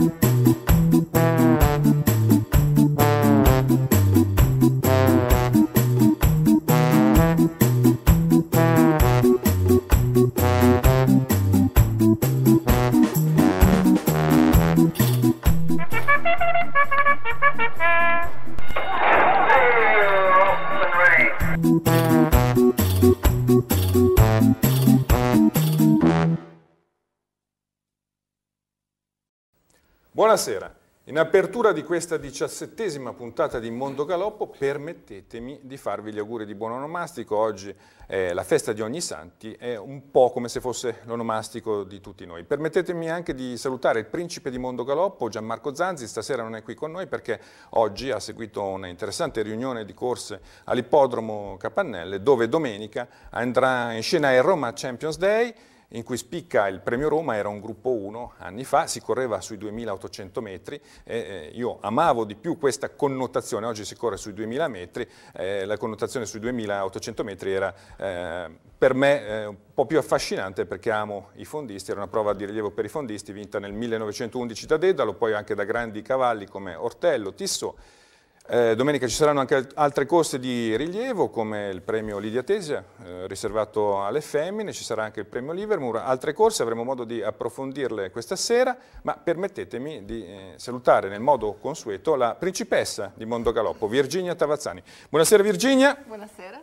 you. Buonasera. In apertura di questa diciassettesima puntata di Mondo Galoppo permettetemi di farvi gli auguri di buon onomastico. Oggi eh, la festa di ogni santi è un po' come se fosse l'onomastico di tutti noi. Permettetemi anche di salutare il principe di Mondo Galoppo, Gianmarco Zanzi, stasera non è qui con noi perché oggi ha seguito una interessante riunione di corse all'ippodromo Capannelle dove domenica andrà in scena il Roma Champions Day in cui spicca il Premio Roma, era un gruppo 1 anni fa, si correva sui 2800 metri, eh, io amavo di più questa connotazione, oggi si corre sui 2000 metri, eh, la connotazione sui 2800 metri era eh, per me eh, un po' più affascinante perché amo i fondisti, era una prova di rilievo per i fondisti vinta nel 1911 da Dedalo, poi anche da grandi cavalli come Ortello, Tissot, eh, domenica ci saranno anche altre corse di rilievo come il premio Lidia Tesia eh, riservato alle femmine, ci sarà anche il premio Livermore, altre corse avremo modo di approfondirle questa sera, ma permettetemi di eh, salutare nel modo consueto la principessa di Mondo Galoppo, Virginia Tavazzani. Buonasera Virginia. Buonasera.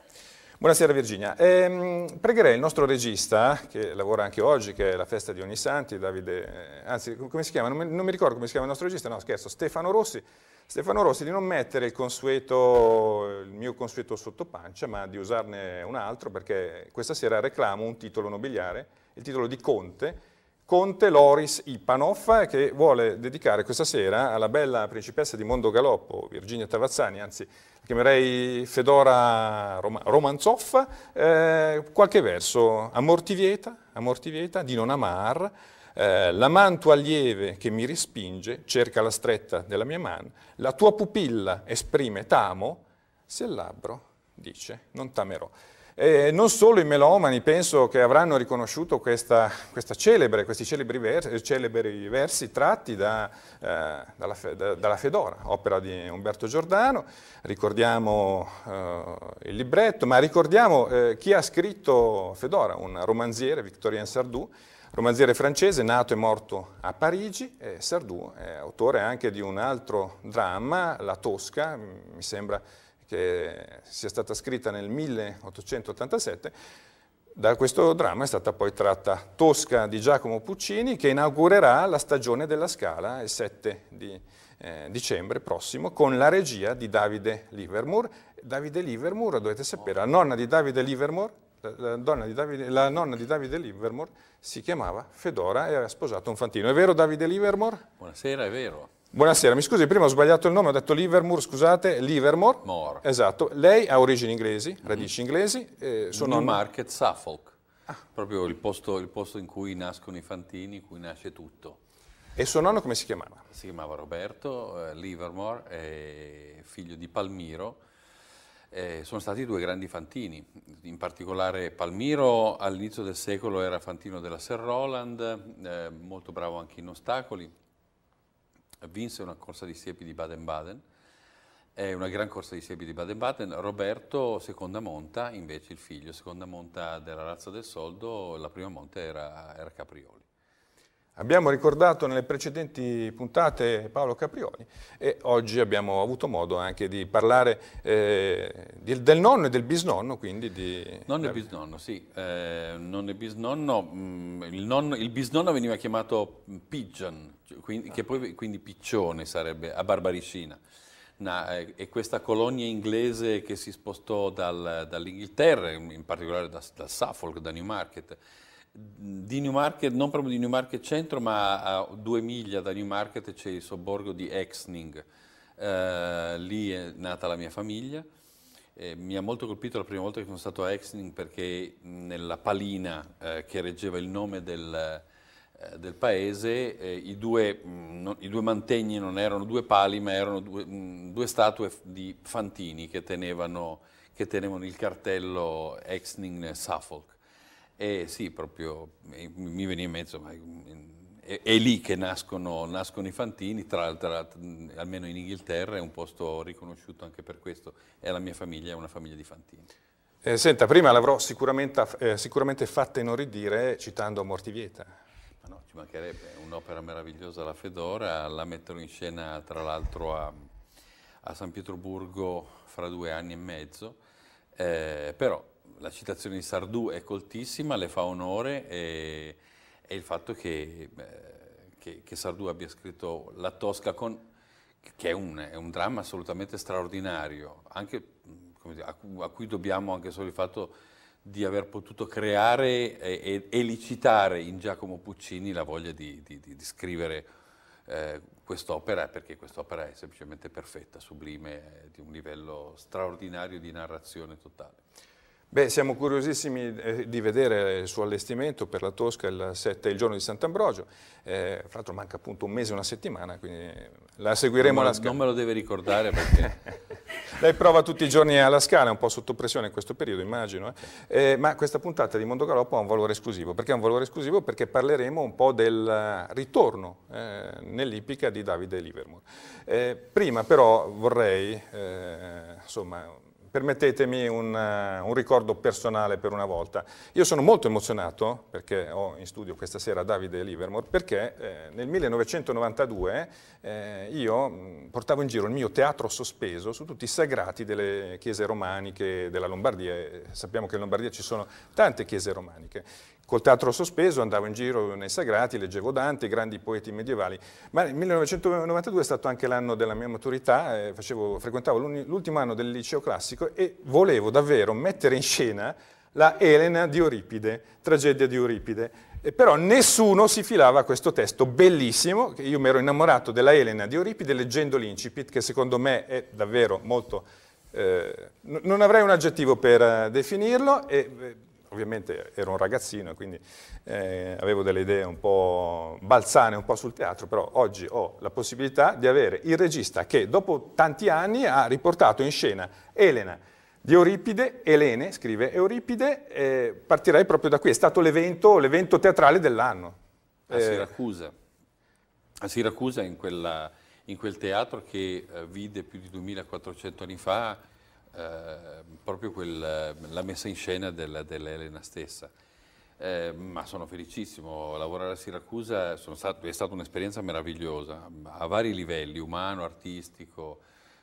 Buonasera Virginia, eh, pregherei il nostro regista, che lavora anche oggi, che è la festa di Ogni Santi, Davide, eh, anzi come si chiama? Non mi, non mi ricordo come si chiama il nostro regista, no scherzo, Stefano Rossi, Stefano Rossi di non mettere il, consueto, il mio consueto sottopancia, ma di usarne un altro, perché questa sera reclamo un titolo nobiliare, il titolo di Conte, Conte Loris Ipanov, che vuole dedicare questa sera alla bella principessa di Mondo Galoppo, Virginia Tavazzani, anzi la chiamerei Fedora Rom Romanzoff, eh, qualche verso, Amortivieta, Amortivieta di Non Amar, eh, la manto lieve che mi respinge cerca la stretta della mia mano, la tua pupilla esprime tamo, se il labbro dice non tamerò. E non solo i melomani penso che avranno riconosciuto questa, questa celebre, questi celebri, vers, celebri versi tratti da, eh, dalla, da, dalla, Fedora, opera di Umberto Giordano, ricordiamo eh, il libretto, ma ricordiamo eh, chi ha scritto Fedora, un romanziere, Victorien Sardou, Romanziere francese, nato e morto a Parigi, eh, Sardou è autore anche di un altro dramma, La Tosca, mm, mi sembra che sia stata scritta nel 1887, da questo dramma è stata poi tratta Tosca di Giacomo Puccini che inaugurerà la stagione della Scala il 7 di, eh, dicembre prossimo con la regia di Davide Livermore. Davide Livermore, dovete sapere, la nonna di Davide Livermore la, Davide, la nonna di Davide Livermore si chiamava Fedora e aveva sposato un fantino. È vero Davide Livermore? Buonasera, è vero. Buonasera, mi scusi, prima ho sbagliato il nome, ho detto Livermore, scusate, Livermore. More. Esatto, lei ha origini inglesi, radici mm. inglesi. Eh, suo nonno... Market, Suffolk, ah. proprio il posto, il posto, in cui nascono i fantini, in cui nasce tutto. E suo nonno come si chiamava? Si chiamava Roberto eh, Livermore, eh, figlio di Palmiro, eh, sono stati due grandi fantini, in particolare Palmiro all'inizio del secolo era fantino della Ser Roland, eh, molto bravo anche in ostacoli, vinse una corsa di siepi di Baden-Baden, eh, una gran corsa di siepi di Baden-Baden, Roberto seconda monta, invece il figlio seconda monta della razza del soldo, la prima monta era, era Caprioli. Abbiamo ricordato nelle precedenti puntate Paolo Caprioli e oggi abbiamo avuto modo anche di parlare eh, del, del, nonno e del bisnonno. Quindi di... Nonno e bisnonno, sì. Eh, nonno e bisnonno, mm, il, nonno, il, bisnonno veniva chiamato pigeon, cioè, quindi, che poi quindi piccione sarebbe, a Barbaricina. No, è eh, questa colonia inglese che si spostò dal, dall'Inghilterra, in particolare da, dal Suffolk, da Newmarket, di Newmarket, non proprio di Newmarket centro, ma a due miglia da Newmarket c'è il sobborgo di Exning. Eh, lì è nata la mia famiglia. Eh, mi ha molto colpito la prima volta che sono stato a Exning perché nella palina eh, che reggeva il nome del, eh, del paese eh, i, due, mh, no, i, due, mantegni non erano due pali ma erano due, mh, due statue di fantini che tenevano, che tenevano il cartello Exning Suffolk. E eh, sì, proprio mi veniva in mezzo, ma è, è lì che nascono, nascono i fantini, tra, l'altro almeno in Inghilterra è un posto riconosciuto anche per questo e la mia famiglia è una famiglia di fantini. Eh, senta, prima l'avrò sicuramente, eh, sicuramente fatta inorridire citando Mortivieta. Ma no, ci mancherebbe, un'opera meravigliosa la Fedora, la metterò in scena tra l'altro a, a, San Pietroburgo fra due anni e mezzo, eh, però la citazione di Sardù è coltissima, le fa onore e, e il fatto che, eh, che, che, Sardù abbia scritto La Tosca con, che è un, è un, dramma assolutamente straordinario, anche, dire, a, a, cui dobbiamo anche solo il fatto di aver potuto creare e, licitare in Giacomo Puccini la voglia di, di, di, di scrivere eh, quest'opera, perché quest'opera è semplicemente perfetta, sublime, eh, di un livello straordinario di narrazione totale. Beh, siamo curiosissimi eh, di vedere il suo allestimento per la Tosca il 7 il giorno di Sant'Ambrogio. Eh, fra l'altro manca appunto un mese, e una settimana, quindi la seguiremo alla scala. Non me lo deve ricordare perché... Lei prova tutti i giorni alla scala, è un po' sotto pressione in questo periodo, immagino. Eh? Eh, ma questa puntata di Mondo Galoppo ha un valore esclusivo. Perché ha un valore esclusivo? Perché parleremo un po' del eh, ritorno eh, nell'ipica di Davide Livermore. prima però vorrei, insomma permettetemi un, uh, un, ricordo personale per una volta. Io sono molto emozionato, perché ho in studio questa sera Davide Livermore, perché eh, nel 1992 eh, io mm, portavo in giro il mio teatro sospeso su tutti i sagrati delle chiese romaniche della Lombardia. sappiamo che in Lombardia ci sono tante chiese romaniche. Col teatro sospeso andavo in giro nei sagrati, leggevo Dante, grandi poeti medievali, ma il 1992 è stato anche l'anno della mia maturità, eh, facevo, frequentavo l'ultimo anno del liceo classico e volevo davvero mettere in scena la Elena di Euripide, tragedia di Euripide. E però nessuno si filava a questo testo bellissimo, io mi ero innamorato della Elena di Euripide leggendo l'incipit, che secondo me è davvero molto... Eh, non avrei un aggettivo per eh, definirlo. E, eh, ovviamente ero un ragazzino e quindi eh, avevo delle idee un po' balzane, un po' sul teatro, però oggi ho la possibilità di avere il regista che dopo tanti anni ha riportato in scena Elena di Euripide, Elene, scrive Euripide, eh, partirei proprio da qui, è stato l'evento, teatrale dell'anno. A eh, Siracusa, a Siracusa in, quella, in quel teatro che eh, vide più di 2400 anni fa eh, proprio quel, la messa in scena del, dell'Elena stessa. Eh, ma sono felicissimo, lavorare a Siracusa stato, è stata un'esperienza meravigliosa, a vari livelli, umano, artistico.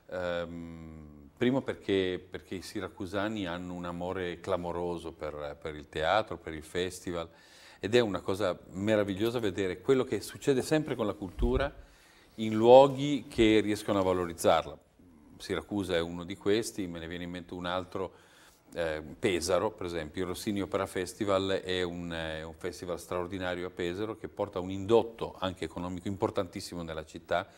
Ehm, primo perché, perché, i siracusani hanno un amore clamoroso per, per il teatro, per il festival, ed è una cosa meravigliosa vedere quello che succede sempre con la cultura in luoghi che riescono a valorizzarla. Siracusa è uno di questi, me ne viene in mente un altro, eh, Pesaro per esempio, il Rossinio Opera Festival è un, eh, un festival straordinario a Pesaro che porta un indotto anche economico importantissimo nella città,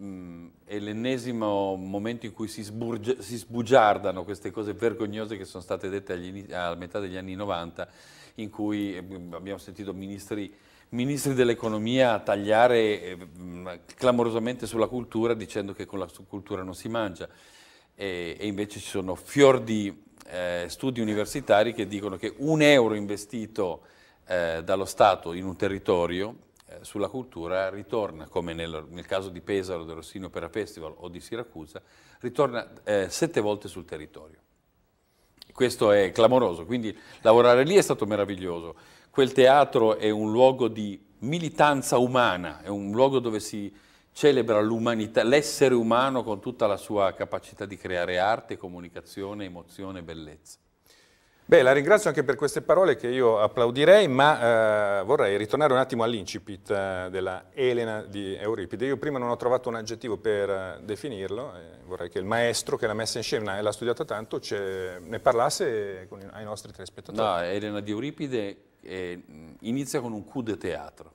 Mm, è l'ennesimo momento in cui si, sburge, si, sbugiardano queste cose vergognose che sono state dette agli, a metà degli anni 90, in cui eh, abbiamo sentito ministri ministri dell'economia a tagliare eh, clamorosamente sulla cultura dicendo che con la cultura non si mangia e, e invece ci sono fior di eh, studi universitari che dicono che un euro investito eh, dallo Stato in un territorio eh, sulla cultura ritorna, come nel, nel, caso di Pesaro, del Rossini Opera Festival o di Siracusa, ritorna eh, sette volte sul territorio. Questo è clamoroso, quindi lavorare lì è stato meraviglioso. Quel teatro è un luogo di militanza umana, è un luogo dove si celebra l'umanità, l'essere umano con tutta la sua capacità di creare arte, comunicazione, emozione e bellezza. Beh, la ringrazio anche per queste parole che io applaudirei, ma eh, vorrei ritornare un attimo all'incipit eh, della Elena di Euripide. Io prima non ho trovato un aggettivo per eh, definirlo, eh, vorrei che il maestro che l'ha messa in scena e l'ha studiata tanto ne parlasse con, ai nostri telespettatori. No, Elena di Euripide eh, inizia con un coup de teatro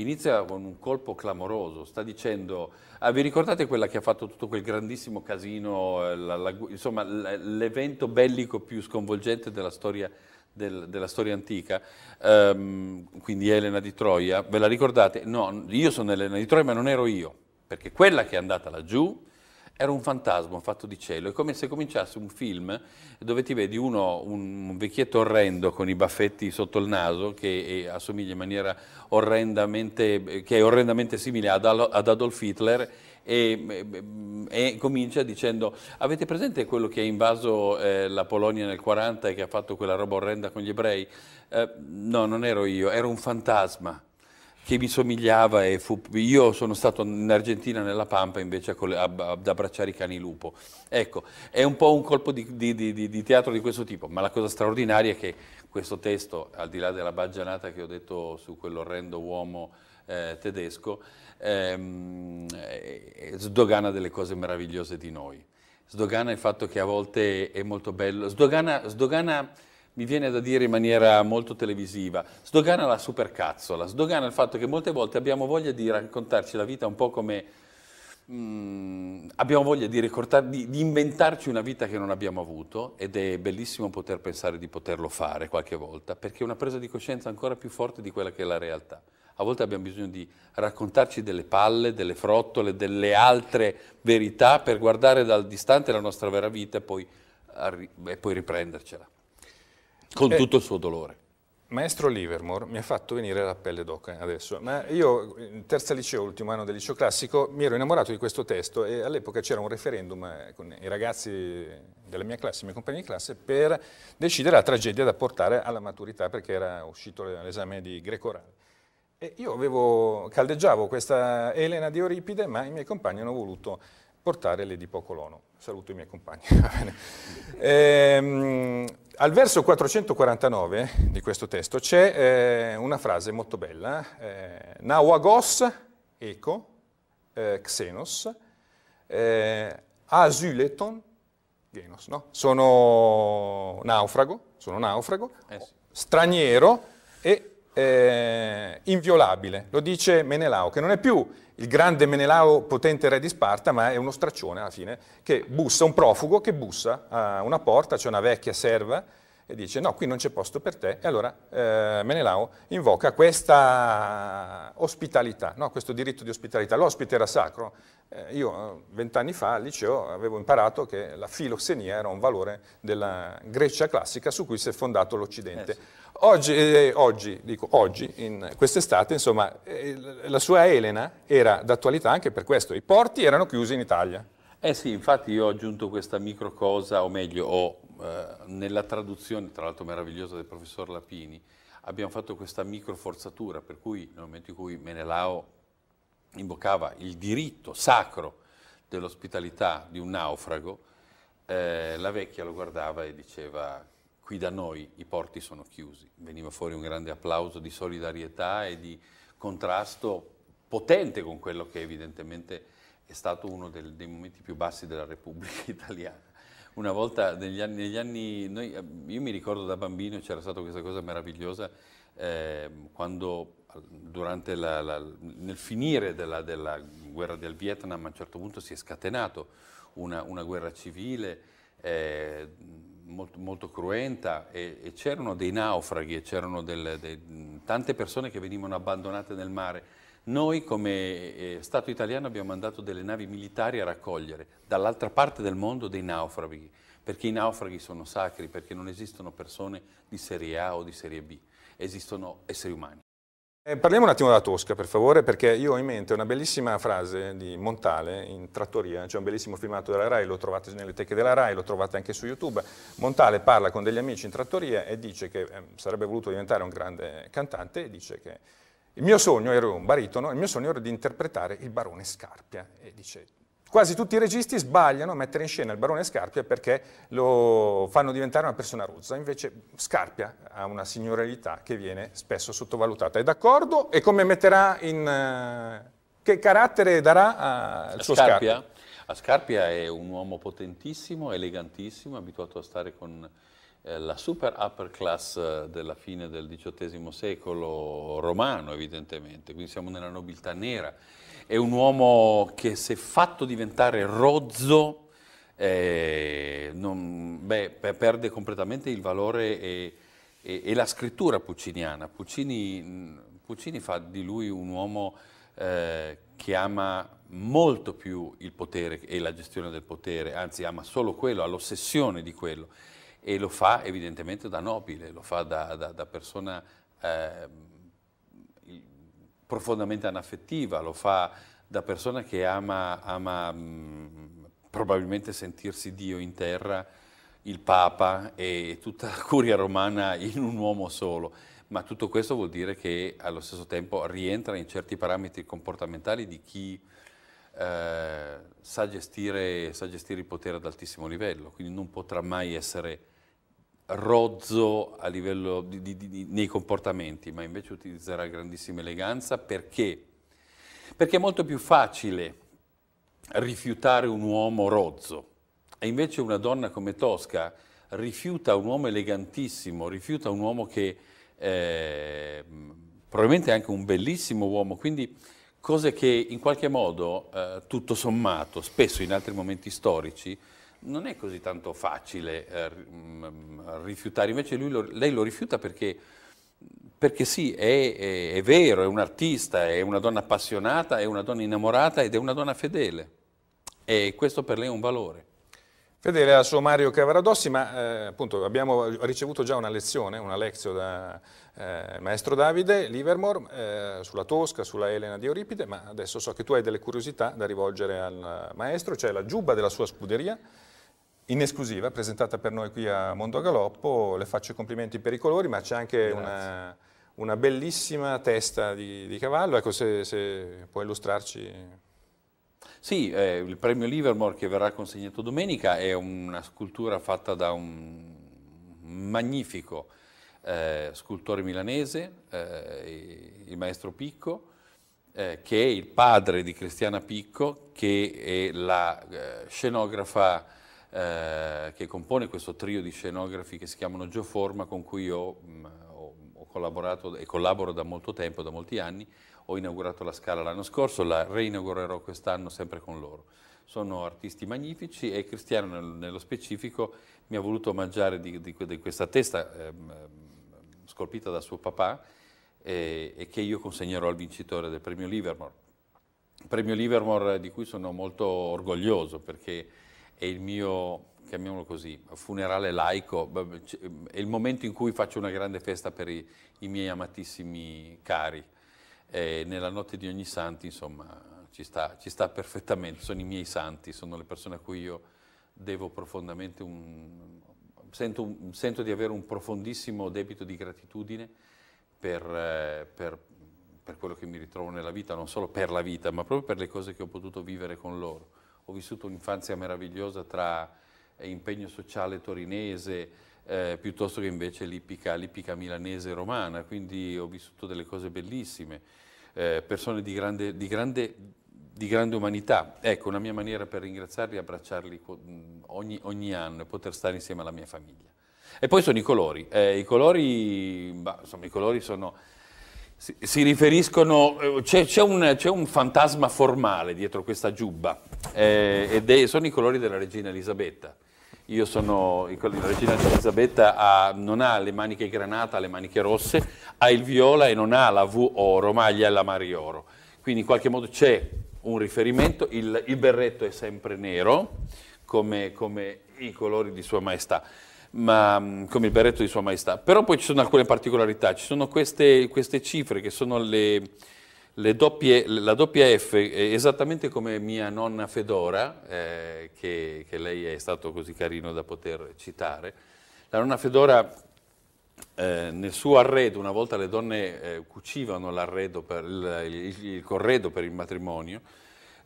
inizia con un colpo clamoroso, sta dicendo, ah, vi ricordate quella che ha fatto tutto quel grandissimo casino, eh, la, la, insomma l'evento bellico più sconvolgente della storia, del, della storia antica, um, quindi Elena di Troia, ve la ricordate? No, io sono Elena di Troia ma non ero io, perché quella che è andata laggiù era un fantasma fatto di cielo, è come se cominciasse un film dove ti vedi uno, un vecchietto orrendo con i baffetti sotto il naso che eh, assomiglia in maniera orrendamente, eh, che è orrendamente simile ad Adolf Hitler e, eh, e, comincia dicendo avete presente quello che ha invaso eh, la Polonia nel 40 e che ha fatto quella roba orrenda con gli ebrei? Eh, no, non ero io, ero un fantasma che mi somigliava e fu, io sono stato in Argentina nella Pampa invece ad abbracciare i cani lupo. Ecco, è un po' un colpo di, di, di, di, teatro di questo tipo, ma la cosa straordinaria è che questo testo, al di là della baggianata che ho detto su quell'orrendo uomo eh, tedesco, ehm, eh, eh, sdogana delle cose meravigliose di noi. Sdogana il fatto che a volte è molto bello, sdogana, sdogana mi viene da dire in maniera molto televisiva, sdogana la supercazzola, sdogana il fatto che molte volte abbiamo voglia di raccontarci la vita un po' come... Mm, abbiamo voglia di, di, di, inventarci una vita che non abbiamo avuto ed è bellissimo poter pensare di poterlo fare qualche volta, perché è una presa di coscienza ancora più forte di quella che è la realtà. A volte abbiamo bisogno di raccontarci delle palle, delle frottole, delle altre verità per guardare dal distante la nostra vera vita e poi, e poi riprendercela. Con eh, tutto il suo dolore. Maestro Livermore mi ha fatto venire la pelle d'oca adesso, ma io in terza liceo, ultimo anno del liceo classico, mi ero innamorato di questo testo e all'epoca c'era un referendum eh, con i ragazzi della mia classe, i miei compagni di classe, per decidere la tragedia da portare alla maturità perché era uscito l'esame di greco-orale. E io avevo, caldeggiavo questa Elena di Oripide, ma i miei compagni hanno voluto portare l'Edipo Colono. Saluto i miei compagni, Ehm, al verso 449 eh, di questo testo c'è eh, una frase molto bella, eh, Nauagos, eco, eh, xenos, eh, asyleton, genos, no? sono naufrago, sono naufrago eh sì. straniero e eh, inviolabile, lo dice Menelao, che non è più il grande Menelao, potente re di Sparta, ma è uno straccione alla fine, che bussa, un profugo che bussa a eh, una porta, c'è cioè una vecchia serva, e dice no, qui non c'è posto per te, e allora eh, Menelao invoca questa ospitalità, no? questo diritto di ospitalità. L'ospite era sacro. Eh, io eh, vent'anni fa al liceo avevo imparato che la filoxenia era un valore della Grecia classica su cui si è fondato l'Occidente. Eh sì. Oggi, eh, oggi, dico oggi, in quest'estate, insomma, eh, la sua Elena era d'attualità anche per questo. I porti erano chiusi in Italia. Eh sì, infatti io ho aggiunto questa micro cosa, o meglio, ho, eh, nella traduzione, tra l'altro meravigliosa, del professor Lapini, abbiamo fatto questa micro forzatura, per cui nel momento in cui Menelao invocava il diritto sacro dell'ospitalità di un naufrago, eh, la vecchia lo guardava e diceva qui da noi i porti sono chiusi. Veniva fuori un grande applauso di solidarietà e di contrasto potente con quello che evidentemente è stato uno del, dei momenti più bassi della Repubblica Italiana. Una volta negli anni, negli anni noi, eh, io mi ricordo da bambino c'era stata questa cosa meravigliosa eh, quando durante la, la, nel finire della, della, guerra del Vietnam a un certo punto si è scatenato una, una guerra civile eh, molto, molto, cruenta e, e c'erano dei naufraghi, e c'erano tante persone che venivano abbandonate nel mare noi come eh, Stato italiano abbiamo mandato delle navi militari a raccogliere dall'altra parte del mondo dei naufraghi, perché i naufraghi sono sacri, perché non esistono persone di serie A o di serie B, esistono esseri umani. Eh, parliamo un attimo della Tosca, per favore, perché io ho in mente una bellissima frase di Montale in Trattoria, c'è cioè un bellissimo filmato della RAI, lo trovate nelle teche della RAI, lo trovate anche su YouTube. Montale parla con degli amici in Trattoria e dice che eh, sarebbe voluto diventare un grande cantante e dice che il mio sogno, ero un baritono, il mio sogno era di interpretare il barone Scarpia. E dice, quasi tutti i registi sbagliano a mettere in scena il barone Scarpia perché lo fanno diventare una persona rozza. Invece Scarpia ha una signorilità che viene spesso sottovalutata. È d'accordo? E come metterà in... Eh, che carattere darà al suo Scarpia? Scarpia? A Scarpia è un uomo potentissimo, elegantissimo, abituato a stare con eh, la super upper class eh, della fine del XVIII secolo romano, evidentemente, quindi siamo nella nobiltà nera. È un uomo che si è fatto diventare rozzo, eh, non, beh, perde completamente il valore e, e, e la scrittura pucciniana. Puccini, Puccini, fa di lui un uomo eh, che ama molto più il potere e la gestione del potere, anzi ama solo quello, ha l'ossessione di quello e lo fa evidentemente da nobile, lo fa da, da, da persona eh, profondamente anaffettiva, lo fa da persona che ama, ama mh, mm, probabilmente sentirsi Dio in terra, il Papa e tutta la curia romana in un uomo solo. Ma tutto questo vuol dire che allo stesso tempo rientra in certi parametri comportamentali di chi eh, sa, gestire, sa gestire il potere ad altissimo livello, quindi non potrà mai essere rozzo a livello di, di, di, nei comportamenti, ma invece utilizzerà grandissima eleganza perché? Perché è molto più facile rifiutare un uomo rozzo e invece una donna come Tosca rifiuta un uomo elegantissimo, rifiuta un uomo che eh, probabilmente è anche un bellissimo uomo, quindi cose che in qualche modo, eh, tutto sommato, spesso in altri momenti storici, non è così tanto facile eh, mm, mm, rifiutare, invece lo, lei lo rifiuta perché, perché sì, è, è, è, vero, è un artista, è una donna appassionata, è una donna innamorata ed è una donna fedele e questo per lei è un valore. Fedele al suo Mario Cavaradossi, ma eh, appunto abbiamo ricevuto già una lezione, una lezione da eh, maestro Davide Livermore eh, sulla Tosca, sulla Elena di Euripide, ma adesso so che tu hai delle curiosità da rivolgere al eh, maestro, cioè la giubba della sua scuderia, in esclusiva presentata per noi qui a Mondo Galoppo. Le faccio i complimenti per i colori, ma c'è anche una, una, bellissima testa di, di cavallo. Ecco, se, se, puoi illustrarci. Sì, eh, il premio Livermore che verrà consegnato domenica è una scultura fatta da un magnifico eh, scultore milanese, eh, il maestro Picco, eh, che è il padre di Cristiana Picco, che è la eh, scenografa eh, che compone questo trio di scenografi che si chiamano Geoforma con cui io mh, mm, ho, ho collaborato e collaboro da molto tempo, da molti anni, ho inaugurato la Scala l'anno scorso, la reinaugurerò quest'anno sempre con loro. Sono artisti magnifici e Cristiano nello specifico mi ha voluto omaggiare di, di, di questa testa ehm, ehm, scolpita da suo papà eh, e che io consegnerò al vincitore del premio Livermore. Premio Livermore di cui sono molto orgoglioso perché è il mio, chiamiamolo così, funerale laico, è il momento in cui faccio una grande festa per i, i miei amatissimi cari. E nella notte di ogni santi, insomma, ci sta, ci sta, perfettamente, sono i miei santi, sono le persone a cui io devo profondamente un... Sento, sento di avere un profondissimo debito di gratitudine per, per, per quello che mi ritrovo nella vita, non solo per la vita, ma proprio per le cose che ho potuto vivere con loro ho vissuto un'infanzia meravigliosa tra eh, impegno sociale torinese eh, piuttosto che invece l'ippica, milanese romana, quindi ho vissuto delle cose bellissime, eh, persone di grande, di, grande, di grande, umanità. Ecco, una mia maniera per ringraziarli e abbracciarli ogni, ogni anno e poter stare insieme alla mia famiglia. E poi sono i colori, eh, i colori, bah, insomma, i colori sono si, si riferiscono, eh, c'è, un, un, fantasma formale dietro questa giubba eh, ed è, sono i colori della regina Elisabetta. Io sono, la regina Elisabetta ha, non ha le maniche granata, le maniche rosse, ha il viola e non ha la V oro, ma gli ha la Mari oro. Quindi in qualche modo c'è un riferimento, il, il, berretto è sempre nero, come, come i colori di Sua Maestà ma mm, come il berretto di Sua Maestà. Però poi ci sono alcune particolarità, ci sono queste, queste cifre che sono le, le doppie, la doppia F, eh, esattamente come mia nonna Fedora, eh, che, che, lei è stato così carino da poter citare. La nonna Fedora eh, nel suo arredo, una volta le donne eh, cucivano per, il, il, il, corredo per il matrimonio,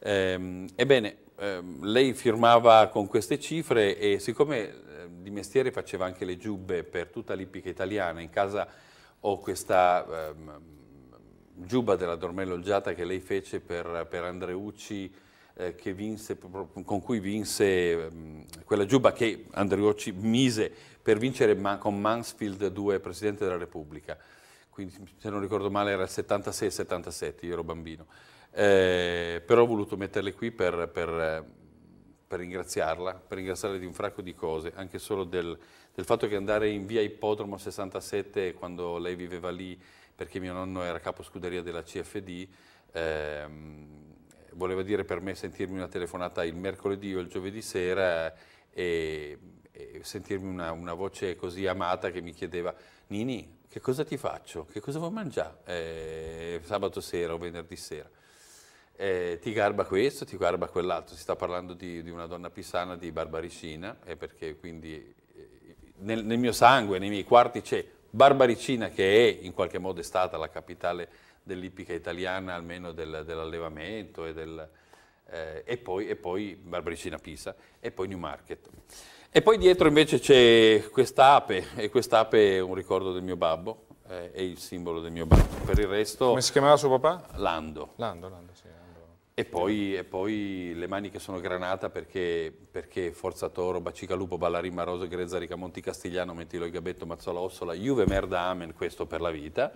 ehm, ebbene ehm, lei firmava con queste cifre e siccome di mestiere faceva anche le giubbe per tutta l'ippica italiana, in casa ho questa ehm, giuba della Dormello Giata che lei fece per, per Andreucci, eh, vinse, con cui vinse ehm, quella giubba che Andreucci mise per vincere man, con Mansfield 2, Presidente della Repubblica. Quindi, se non ricordo male, era il 76-77, io ero bambino. Eh, però ho voluto metterle qui per, per per ringraziarla, per ringraziarla di un fracco di cose, anche solo del, del fatto che andare in via Ippodromo 67 quando lei viveva lì, perché mio nonno era capo scuderia della CFD, ehm, voleva dire per me sentirmi una telefonata il mercoledì o il giovedì sera e, e sentirmi una, una, voce così amata che mi chiedeva Nini, che cosa ti faccio? Che cosa vuoi mangiare eh, sabato sera o venerdì sera? eh, ti garba questo, ti garba quell'altro, si sta parlando di, di una donna pisana, di Barbaricina, eh, perché quindi eh, nel, nel, mio sangue, nei miei quarti c'è Barbaricina che è in qualche modo stata la capitale dell'ippica italiana, almeno del, dell'allevamento e del... Eh, e, poi, e, poi, Barbaricina Pisa e poi Newmarket. E poi dietro invece c'è quest'ape, e quest'ape è un ricordo del mio babbo, eh, è il simbolo del mio babbo. Per il resto... Come si chiamava suo papà? Lando. Lando, Lando, sì. Eh. E poi, e poi, le maniche sono granata perché, perché Forza Toro, Bacica Lupo, Ballarin Maroso, Grezza, Ricamonti, Castigliano, Mentilo, Gabetto, Mazzola, Ossola, Juve, Merda, Amen, questo per la vita.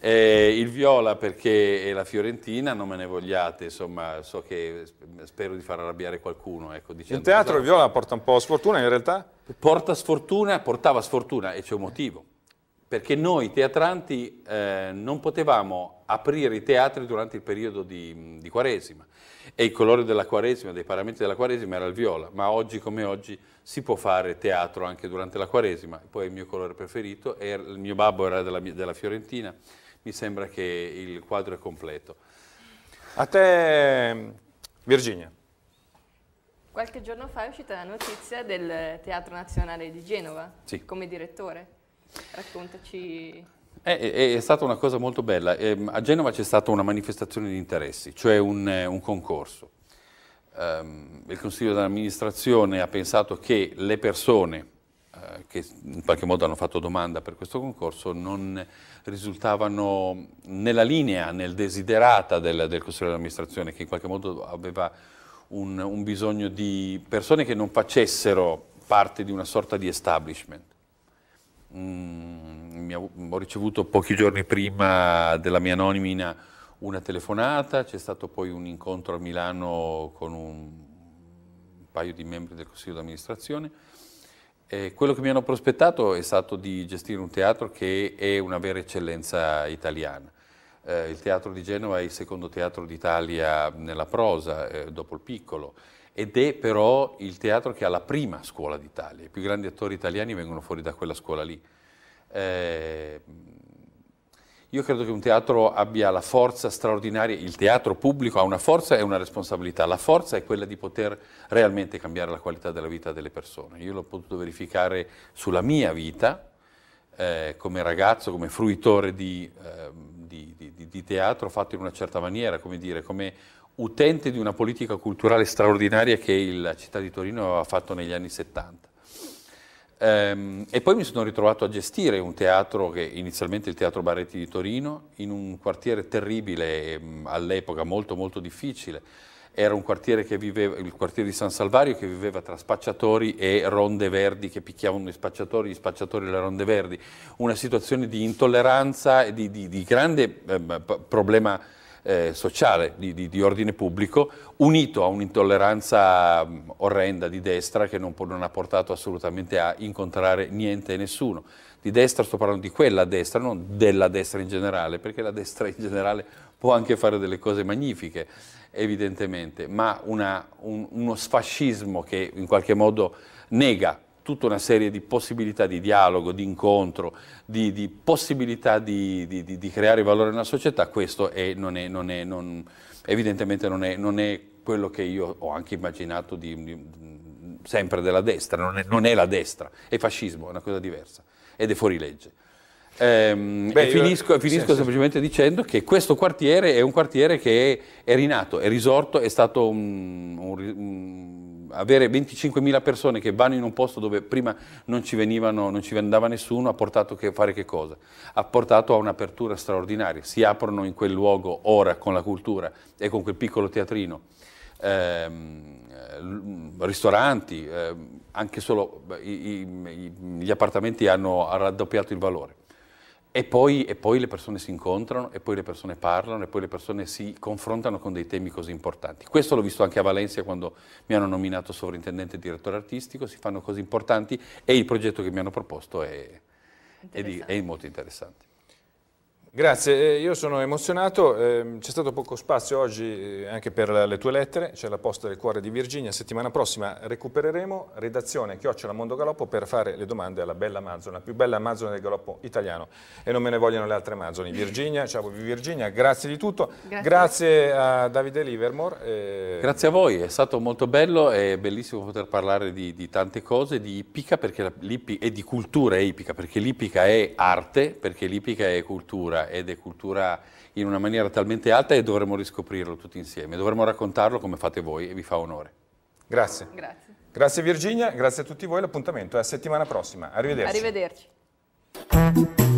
Eh, il Viola perché è la Fiorentina, non me ne vogliate, insomma, so che spero di far arrabbiare qualcuno. Ecco, in teatro il Viola porta un po' sfortuna in realtà? Porta sfortuna, portava sfortuna e c'è un motivo perché noi teatranti eh, non potevamo aprire i teatri durante il periodo di, di, Quaresima e il colore della Quaresima, dei paramenti della Quaresima era il viola, ma oggi come oggi si può fare teatro anche durante la Quaresima, poi è il mio colore preferito, e il mio babbo era della, della Fiorentina, mi sembra che il quadro è completo. A te Virginia. Qualche giorno fa è uscita la notizia del Teatro Nazionale di Genova sì. come direttore. Raccontaci. È, è, è, stata una cosa molto bella. Ehm, a Genova c'è stata una manifestazione di interessi, cioè un, un concorso. Ehm, il Consiglio dell'amministrazione ha pensato che le persone eh, che in qualche modo hanno fatto domanda per questo concorso non risultavano nella linea, nel desiderata del, del Consiglio dell'amministrazione che in qualche modo aveva un, un, bisogno di persone che non facessero parte di una sorta di establishment. Mm, ho, ho ricevuto pochi giorni prima della mia anonimina una telefonata, c'è stato poi un incontro a Milano con un paio di membri del consiglio d'amministrazione. E quello che mi hanno prospettato è stato di gestire un teatro che è una vera eccellenza italiana. Eh, il teatro di Genova è il secondo teatro d'Italia nella prosa, eh, dopo il piccolo ed è però il teatro che ha la prima scuola d'Italia, i più grandi attori italiani vengono fuori da quella scuola lì. Eh, io credo che un teatro abbia la forza straordinaria, il teatro pubblico ha una forza e una responsabilità, la forza è quella di poter realmente cambiare la qualità della vita delle persone. Io l'ho potuto verificare sulla mia vita, eh, come ragazzo, come fruitore di, eh, di, di, di, teatro fatto in una certa maniera, come dire, come utente di una politica culturale straordinaria che la città di Torino aveva fatto negli anni 70. Ehm, e poi mi sono ritrovato a gestire un teatro che inizialmente il Teatro Barretti di Torino, in un quartiere terribile, mm, all'epoca molto molto difficile, era un quartiere che viveva, il quartiere di San Salvario che viveva tra spacciatori e ronde verdi che picchiavano gli spacciatori, gli spacciatori e le ronde verdi, una situazione di intolleranza e di, di, di grande eh, problema eh, sociale, di, di, di, ordine pubblico, unito a un'intolleranza mm, orrenda di destra che non, non ha portato assolutamente a incontrare niente e nessuno. Di destra sto parlando di quella destra, non della destra in generale, perché la destra in generale può anche fare delle cose magnifiche, evidentemente, ma una, un, uno sfascismo che in qualche modo nega tutta una serie di possibilità di dialogo, di incontro, di, di possibilità di, di, di, creare valore nella società, questo è, non è, non è, non, evidentemente non è, quello che io ho anche immaginato sempre della destra, non è la destra, è fascismo, è una cosa diversa ed è fuori legge. Ehm, Beh, e finisco, io... finisco sì, semplicemente sì. dicendo che questo quartiere è un quartiere che è, è rinato, è risorto, è stato un, un, un, avere 25.000 persone che vanno in un posto dove prima non ci, venivano, non ci andava nessuno ha portato a fare che cosa? Ha portato a un'apertura straordinaria, si aprono in quel luogo ora con la cultura e con quel piccolo teatrino. Ehm, ristoranti, ehm, anche solo i, i, gli appartamenti hanno raddoppiato il valore. E poi, e poi, le persone si incontrano, e poi le persone parlano, e poi le persone si confrontano con dei temi così importanti. Questo l'ho visto anche a Valencia quando mi hanno nominato sovrintendente e direttore artistico, si fanno cose importanti e il progetto che mi hanno proposto è, è, di, è molto interessante. Grazie, eh, io sono emozionato, ehm, c'è stato poco spazio oggi eh, anche per le tue lettere, c'è la posta del cuore di Virginia, settimana prossima recupereremo redazione Chiocciola Mondo Galoppo per fare le domande alla bella Amazon, la più bella Amazon del galoppo italiano e non me ne vogliono le altre Amazzoni. Virginia, ciao Virginia, grazie di tutto, grazie, grazie a Davide Livermore. Eh, grazie a voi, è stato molto bello, è bellissimo poter parlare di, di tante cose, di ippica e di cultura ippica, perché l'ippica è arte, perché l'ippica è cultura ed è cultura in una maniera talmente alta e dovremmo riscoprirlo tutti insieme, dovremmo raccontarlo come fate voi e vi fa onore. Grazie. Grazie. Grazie Virginia, grazie a tutti voi, l'appuntamento è a settimana prossima. Arrivederci. Arrivederci.